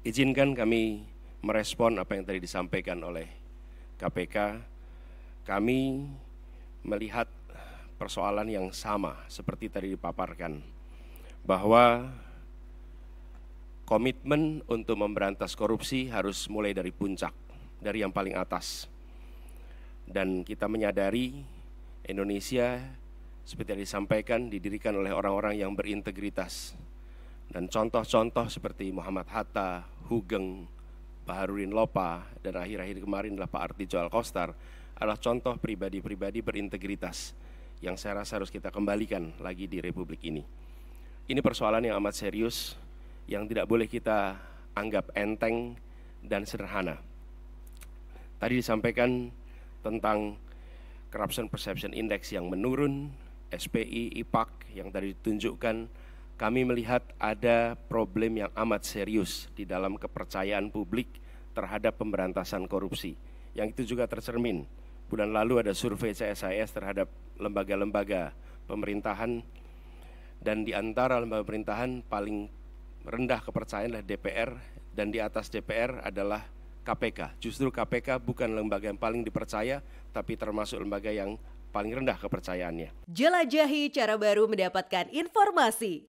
Izinkan kami merespon apa yang tadi disampaikan oleh KPK. Kami melihat persoalan yang sama seperti tadi dipaparkan bahwa komitmen untuk memberantas korupsi harus mulai dari puncak, dari yang paling atas. Dan kita menyadari Indonesia seperti yang disampaikan didirikan oleh orang-orang yang berintegritas dan contoh-contoh seperti Muhammad Hatta, Hugeng, Baharudin Lopa, dan akhir-akhir kemarin adalah Pak Arti Jual Kostar, adalah contoh pribadi-pribadi berintegritas yang saya rasa harus kita kembalikan lagi di Republik ini. Ini persoalan yang amat serius, yang tidak boleh kita anggap enteng dan sederhana. Tadi disampaikan tentang Corruption Perception Index yang menurun, SPI, IPAC yang tadi ditunjukkan, kami melihat ada problem yang amat serius di dalam kepercayaan publik terhadap pemberantasan korupsi. Yang itu juga tercermin. Bulan lalu ada survei CSIS terhadap lembaga-lembaga pemerintahan dan di antara lembaga pemerintahan paling rendah kepercayaan adalah DPR dan di atas DPR adalah KPK. Justru KPK bukan lembaga yang paling dipercaya tapi termasuk lembaga yang paling rendah kepercayaannya. Jelajahi cara baru mendapatkan informasi.